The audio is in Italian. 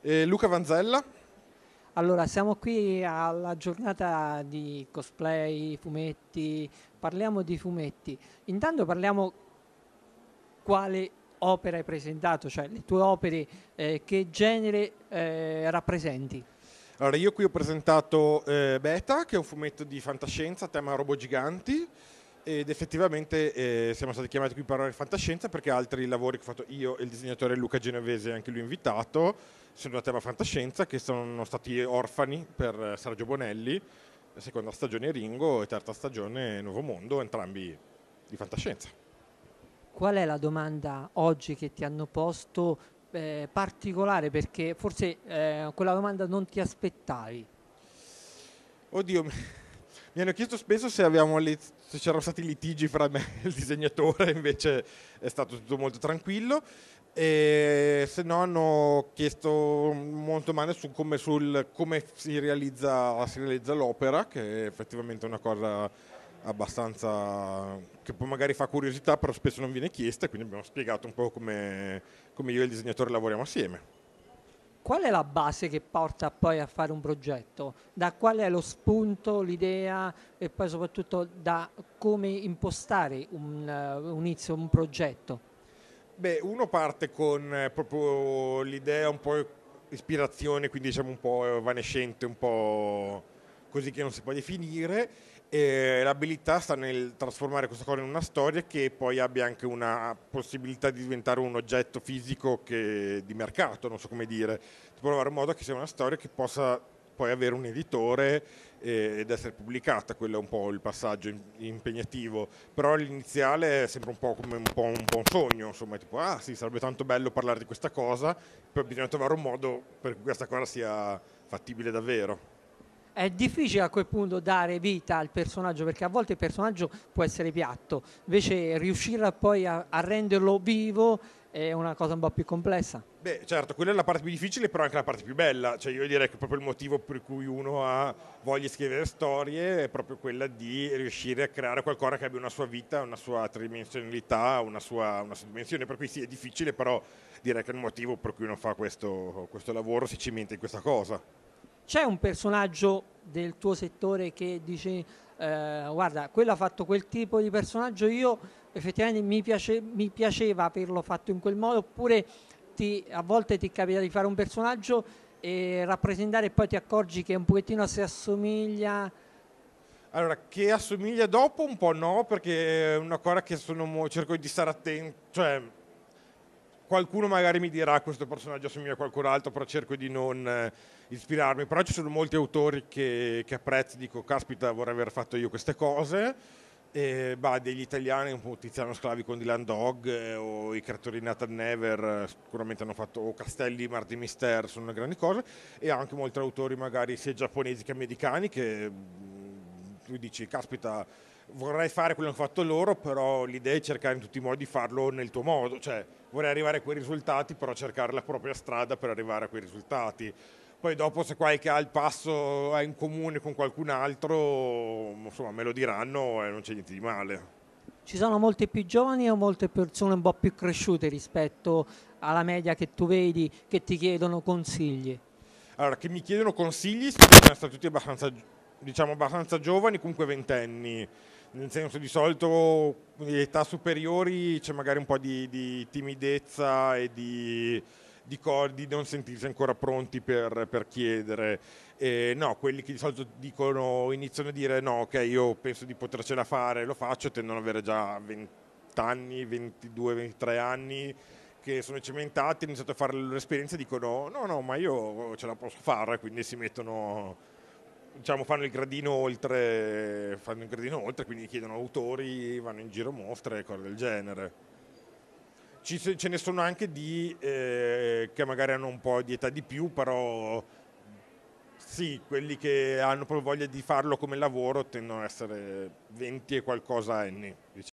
Eh, Luca Vanzella. Allora, siamo qui alla giornata di cosplay, fumetti, parliamo di fumetti. Intanto parliamo quale opera hai presentato, cioè le tue opere, eh, che genere eh, rappresenti? Allora, io qui ho presentato eh, Beta, che è un fumetto di fantascienza, tema robot giganti ed effettivamente eh, siamo stati chiamati qui a parlare di fantascienza perché altri lavori che ho fatto io e il disegnatore Luca Genovese, anche lui invitato, sono da tema fantascienza che sono stati orfani per eh, Sergio Bonelli, seconda stagione Ringo e terza stagione Nuovo Mondo, entrambi di fantascienza. Qual è la domanda oggi che ti hanno posto eh, particolare perché forse eh, quella domanda non ti aspettavi? Oddio, mi hanno chiesto spesso se, lit- se, c'erano stati litigi fra me e il disegnatore, invece è stato tutto molto tranquillo. E se no hanno chiesto molto male su come, sul, come si, realizza, si, realizza, l'opera, che è effettivamente una cosa abbastanza che poi magari fa curiosità, però spesso non viene chiesta, quindi abbiamo spiegato un po' come, come io e il disegnatore lavoriamo assieme qual è la base che porta poi a fare un progetto? Da qual è lo spunto, l'idea e poi soprattutto da come impostare un, eh, un inizio, un progetto? Beh, uno parte con eh, proprio l'idea un po' ispirazione, quindi diciamo un po' evanescente, un po' così che non si può definire e l'abilità sta nel trasformare questa cosa in una storia che poi abbia anche una possibilità di diventare un oggetto fisico che, di mercato, non so come dire, di trovare un modo che sia una storia che possa poi avere un editore eh, ed essere pubblicata, quello è un po' il passaggio impegnativo, però l'iniziale è sempre un po' come un, po un, po sogno, insomma, tipo ah sì, sarebbe tanto bello parlare di questa cosa, poi bisogna trovare un modo per cui questa cosa sia fattibile davvero è difficile a quel punto dare vita al personaggio perché a volte il personaggio può essere piatto, invece riuscire poi a, a renderlo vivo è una cosa un po' più complessa. Beh, certo, quella è la parte più difficile, però anche la parte più bella. Cioè, io direi che proprio il motivo per cui uno ha voglia di scrivere storie è proprio quella di riuscire a creare qualcosa che abbia una sua vita, una sua tridimensionalità, una sua, una sua dimensione. Per cui sì, è difficile, però direi che è il motivo per cui uno fa questo, questo lavoro si cimenta in questa cosa. C'è un personaggio del tuo settore che dice eh, guarda, quello ha fatto quel tipo di personaggio, io effettivamente mi, piace, mi piaceva averlo fatto in quel modo, oppure ti, a volte ti capita di fare un personaggio e rappresentare e poi ti accorgi che un pochettino si assomiglia. Allora, che assomiglia dopo un po' no, perché è una cosa che sono, cerco di stare attento, cioè qualcuno magari mi dirà questo personaggio assomiglia a qualcun altro, però cerco di non eh, ispirarmi. Però ci sono molti autori che, che apprezzo, dico caspita vorrei aver fatto io queste cose. E, bah, degli italiani, un po' Tiziano Sclavi con Dylan Dog eh, o i creatori di Nathan Never eh, sicuramente hanno fatto o Castelli, Marti Mister sono grandi cose e anche molti autori magari sia giapponesi che americani che tu dici, caspita, vorrei fare quello che hanno fatto loro, però l'idea è cercare in tutti i modi di farlo nel tuo modo, cioè vorrei arrivare a quei risultati, però cercare la propria strada per arrivare a quei risultati. Poi dopo se qualche ha il passo è in comune con qualcun altro, insomma me lo diranno e non c'è niente di male. Ci sono molti più giovani o molte persone un po' più cresciute rispetto alla media che tu vedi che ti chiedono consigli? Allora, che mi chiedono consigli sono stati tutti abbastanza diciamo abbastanza giovani, comunque ventenni, nel senso di solito di età superiori c'è magari un po' di, di timidezza e di, di, di, non sentirsi ancora pronti per, per chiedere. E no, quelli che di solito dicono, iniziano a dire no, ok, io penso di potercela fare, lo faccio, tendono ad avere già 20 anni, 22, 23 anni che sono cementati, hanno iniziato a fare l'esperienza e dicono no, no, ma io ce la posso fare, quindi si mettono diciamo, fanno, il gradino oltre, fanno il gradino oltre, quindi chiedono autori, vanno in giro mostre e cose del genere. Ci, ce ne sono anche di, eh, che magari hanno un po' di età di più, però sì, quelli che hanno proprio voglia di farlo come lavoro tendono ad essere 20 e qualcosa anni. Diciamo.